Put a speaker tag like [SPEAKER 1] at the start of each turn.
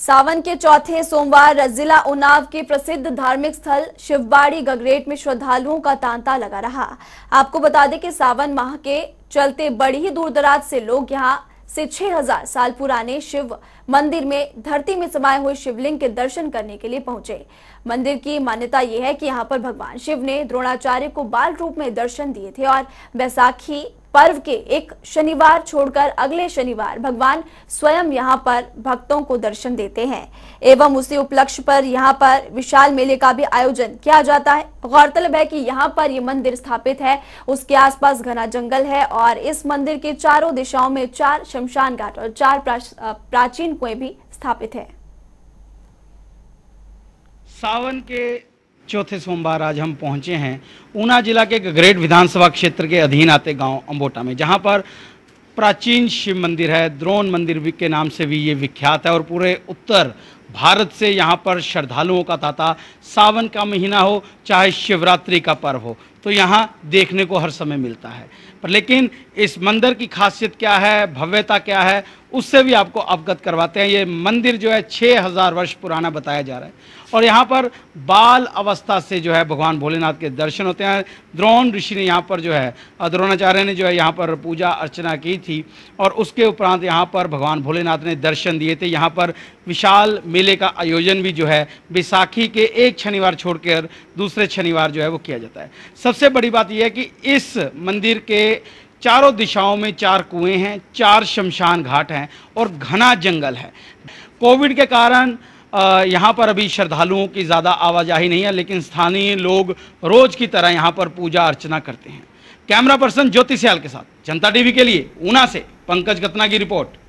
[SPEAKER 1] सावन के चौथे सोमवार जिला उन्नाव के प्रसिद्ध धार्मिक स्थल शिवबाड़ी गगरेट में श्रद्धालुओं का तांता लगा रहा आपको बता दें कि सावन माह के चलते बड़ी ही दूरदराज से लोग यहां से 6000 साल पुराने शिव मंदिर में धरती में समाये हुए शिवलिंग के दर्शन करने के लिए पहुंचे मंदिर की मान्यता यह है कि यहाँ पर भगवान शिव ने द्रोणाचार्य को बाल रूप में दर्शन दिए थे और बैसाखी पर्व के एक शनिवार छोड़कर अगले शनिवार भगवान स्वयं यहाँ पर भक्तों को दर्शन देते हैं एवं उसी उपलक्ष्य पर यहाँ पर विशाल मेले का भी आयोजन किया जाता है गौरतलब है कि यहाँ पर ये मंदिर स्थापित है उसके आसपास घना जंगल है और इस मंदिर के चारों दिशाओं में चार शमशान घाट और चार प्राचीन कुएं भी स्थापित है
[SPEAKER 2] सावन के चौथे सोमवार आज हम पहुंचे हैं ऊना जिला के ग्रेट विधानसभा क्षेत्र के अधीन आते गांव अम्बोटा में जहां पर प्राचीन शिव मंदिर है द्रोण मंदिर के नाम से भी ये विख्यात है और पूरे उत्तर भारत से यहाँ पर श्रद्धालुओं का तांता सावन का महीना हो चाहे शिवरात्रि का पर्व हो तो यहाँ देखने को हर समय मिलता है पर लेकिन इस मंदिर की खासियत क्या है भव्यता क्या है उससे भी आपको अवगत करवाते हैं ये मंदिर जो है छः हज़ार वर्ष पुराना बताया जा रहा है और यहाँ पर बाल अवस्था से जो है भगवान भोलेनाथ के दर्शन होते हैं द्रोण ऋषि ने यहाँ पर जो है द्रोणाचार्य ने जो है यहाँ पर पूजा अर्चना की थी और उसके उपरांत यहाँ पर भगवान भोलेनाथ ने दर्शन दिए थे यहाँ पर विशाल मेले का आयोजन भी जो है बैसाखी के एक शनिवार छोड़कर दूसरे शनिवार जो है वो किया जाता है सबसे बड़ी बात यह है कि इस मंदिर के चारों दिशाओं में चार कुएं हैं चार शमशान घाट हैं और घना जंगल है कोविड के कारण यहाँ पर अभी श्रद्धालुओं की ज़्यादा आवाजाही नहीं है लेकिन स्थानीय लोग रोज़ की तरह यहाँ पर पूजा अर्चना करते हैं कैमरा पर्सन ज्योति सयाल के साथ जनता टीवी के लिए ऊना से पंकज गतना की रिपोर्ट